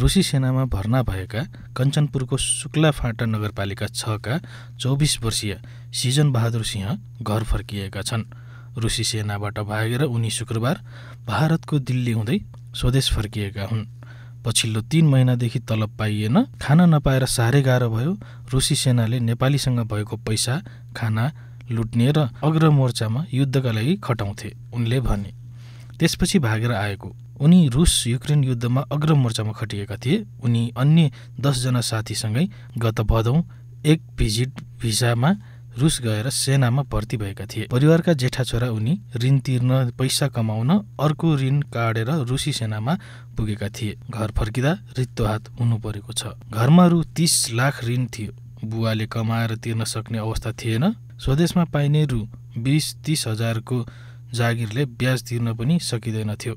रुसी सेनामा भर्ना भएका कञ्चनपुरको शुक्ला फाँटा नगरपालिका छका चौबिस वर्षीय सिजन बहादुर सिंह घर फर्किएका छन् रुसी सेनाबाट भागेर उनी शुक्रबार भारतको दिल्ली हुँदै स्वदेश फर्किएका हुन् पछिल्लो तीन महिनादेखि तलब पाइएन खाना नपाएर साह्रै गाह्रो भयो रुसी सेनाले नेपालीसँग भएको पैसा खाना लुट्ने र अग्र मोर्चामा युद्धका लागि खटाउँथे उनले भने त्यसपछि भागेर आएको उनी रुस युक्रेन युद्धमा अग्र मोर्चामा खटिएका थिए उनी अन्य दसजना साथीसँगै गत भदौ एक भिजिट भिसामा रुस गएर सेनामा भर्ती भएका थिए परिवारका जेठा छोरा उनी ऋण तिर्न पैसा कमाउन अर्को ऋण काटेर रुसी सेनामा पुगेका थिए घर फर्किँदा रित्तो हात हुनु परेको छ घरमा रु तिस लाख ऋण थियो बुवाले कमाएर तिर्न सक्ने अवस्था थिएन स्वदेशमा पाइने रु बिस तिस हजारको जागिरले ब्याज तिर्न पनि थियो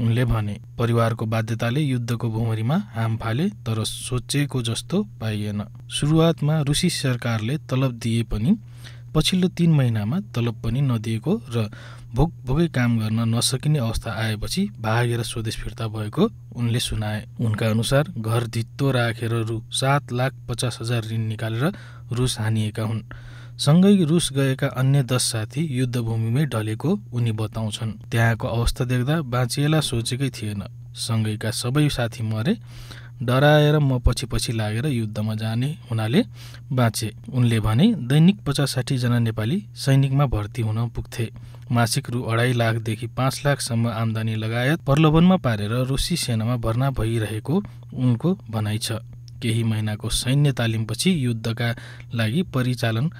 उनले भने परिवारको बाध्यताले युद्धको भुमरीमा हाम फाले तर सोचेको जस्तो पाइएन सुरुवातमा रुसी सरकारले तलब दिए पनि पछिल्लो तिन महिनामा तलब पनि नदिएको र भोक भोकै काम गर्न नसकिने अवस्था आएपछि भागेर स्वदेश फिर्ता भएको उनले सुनाए उनका अनुसार घर धित्तो राखेर रु सात लाख पचास हजार ऋण निकालेर रुस हानिएका हुन् सँगै रुस गएका अन्य दस साथी युद्धभूमिमै ढलेको उनी बताउँछन् त्यहाँको अवस्था देख्दा बाँचिएला सोचेकै थिएन सँगैका सबै साथी मरे डराएर म पछि पछि लागेर युद्धमा जाने हुनाले बाँचे उनले भने दैनिक पचास साठीजना नेपाली सैनिकमा भर्ती हुन पुग्थे मासिक रु अढाई लाखदेखि पाँच लाखसम्म आम्दानी लगायत प्रलोभनमा पारेर रुसी सेनामा भर्ना भइरहेको उनको भनाइ छ केही महिनाको सैन्य तालिमपछि युद्धका लागि परिचालन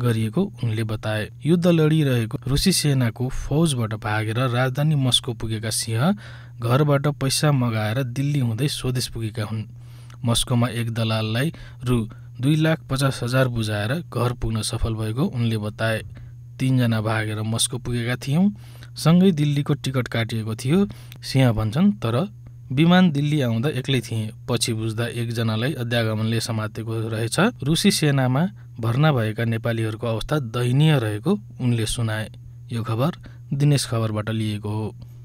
गरिएको उनले बताए युद्ध लडिरहेको रुसी सेनाको फौजबाट भागेर राजधानी मस्को पुगेका सिंह घरबाट पैसा मगाएर दिल्ली हुँदै स्वदेश पुगेका हुन् मस्कोमा एक दलाललाई रु दुई लाख पचास हजार बुझाएर घर पुग्न सफल भएको उनले बताए तिनजना भागेर मस्को पुगेका थियौँ सँगै दिल्लीको टिकट काटिएको थियो सिंह भन्छन् तर विमान दिल्ली आउँदा एक्लै थिए पछि बुझ्दा एकजनालाई अध्यागमनले समातेको रहेछ रुसी सेनामा भर्ना भएका नेपालीहरूको अवस्था दयनीय रहेको उनले सुनाए यो खबर दिनेश खबरबाट लिएको हो